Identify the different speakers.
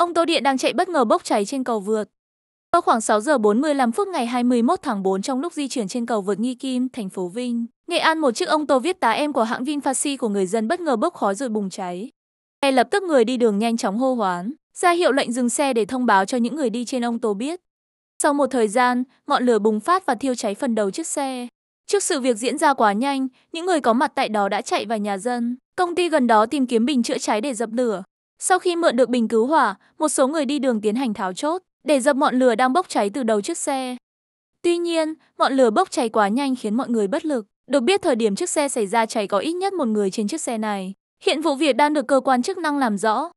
Speaker 1: Ông Tô Điện đang chạy bất ngờ bốc cháy trên cầu vượt. Vào khoảng 6 giờ 45 phút ngày 21 tháng 4 trong lúc di chuyển trên cầu vượt Nghi Kim, thành phố Vinh, Nghệ An một chiếc ông Tô viết tá em của hãng VinFast của người dân bất ngờ bốc khói rồi bùng cháy. Ngay lập tức người đi đường nhanh chóng hô hoán, ra hiệu lệnh dừng xe để thông báo cho những người đi trên ông Tô biết. Sau một thời gian, ngọn lửa bùng phát và thiêu cháy phần đầu chiếc xe. Trước sự việc diễn ra quá nhanh, những người có mặt tại đó đã chạy vào nhà dân, công ty gần đó tìm kiếm bình chữa cháy để dập lửa. Sau khi mượn được bình cứu hỏa, một số người đi đường tiến hành tháo chốt để dập ngọn lửa đang bốc cháy từ đầu chiếc xe. Tuy nhiên, ngọn lửa bốc cháy quá nhanh khiến mọi người bất lực. Được biết thời điểm chiếc xe xảy ra cháy có ít nhất một người trên chiếc xe này. Hiện vụ việc đang được cơ quan chức năng làm rõ.